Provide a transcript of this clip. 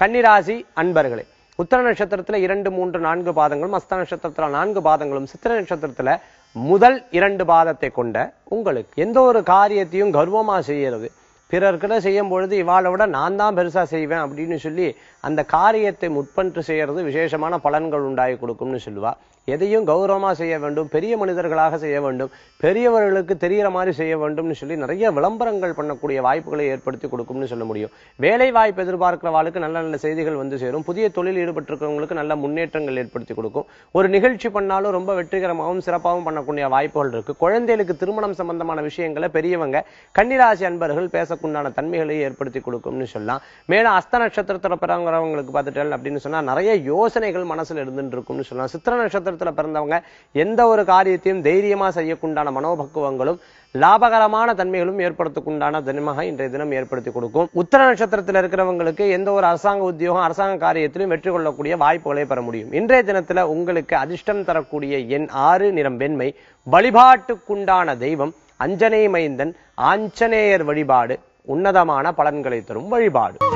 கன்னிராசி அன்பர்களே உத்தர நட்சத்திரத்தில் இரண்டு மூன்று நான்கு பாதங்களும் அஸ்த நட்சத்திரத்தில் நான்கு பாதங்களும் சித்திர நட்சத்திரத்தில் முதல் இரண்டு பாதத்தை கொண்ட உங்களுக்கு எந்த ஒரு காரியத்தையும் கர்வமா செய்யறது பிறர்கிட்ட செய்யும் பொழுது இவாளை விட நான் தான் பெருசாக செய்வேன் அப்படின்னு சொல்லி அந்த காரியத்தை முற்பன்று செய்யறது விசேஷமான பலன்கள் உண்டாகி கொடுக்கும்னு சொல்லுவா எதையும் கௌரவமாக செய்ய வேண்டும் பெரிய மனிதர்களாக செய்ய வேண்டும் பெரியவர்களுக்கு தெரிகிற மாதிரி செய்ய வேண்டும்னு சொல்லி நிறைய விளம்பரங்கள் பண்ணக்கூடிய வாய்ப்புகளை ஏற்படுத்தி கொடுக்கும்னு சொல்ல முடியும் வேலை வாய்ப்பு எதிர்பார்க்கிறவாளுக்கு நல்ல நல்ல செய்திகள் வந்து சேரும் புதிய தொழில் ஈடுபட்டிருக்கிறவங்களுக்கு நல்ல முன்னேற்றங்கள் ஏற்படுத்தி கொடுக்கும் ஒரு நிகழ்ச்சி பண்ணாலும் ரொம்ப வெற்றிகரமாகவும் சிறப்பாகவும் பண்ணக்கூடிய வாய்ப்புகள் இருக்கு குழந்தைகளுக்கு திருமணம் சம்பந்தமான விஷயங்களை பெரியவங்க கன்னிராசி அன்பர்கள் பேச உண்டான தன்மைகளை ஏற்படுத்தி கொடுக்கும்னு சொல்லலாம் மேலும் அஸ்த நட்சத்திரத்தில் பிறங்கிறவங்களுக்கு பார்த்துட்டால் அப்படின்னு சொன்னால் நிறைய யோசனைகள் மனசில் இருந்துட்டு இருக்கும்னு சொல்லலாம் சித்திர நட்சத்திரத்தில் பிறந்தவங்க எந்த ஒரு காரியத்தையும் தைரியமாக செய்யக்குண்டான மனோபக்குவங்களும் லாபகரமான தன்மைகளும் ஏற்படுத்தக்குண்டான தினமாக இன்றைய தினம் ஏற்படுத்தி கொடுக்கும் உத்தர நட்சத்திரத்தில் இருக்கிறவங்களுக்கு எந்த ஒரு அரசாங்க உத்தியோகம் அரசாங்க காரியத்திலும் வெற்றி கொள்ளக்கூடிய வாய்ப்புகளை பெற முடியும் இன்றைய தினத்தில் உங்களுக்கு அதிர்ஷ்டம் தரக்கூடிய எண் ஆறு நிறம் வெண்மை வழிபாட்டுக்குண்டான தெய்வம் அஞ்சனை மைந்தன் ஆஞ்சநேயர் வழிபாடு உன்னதமான பலன்களை தரும் வழிபாடு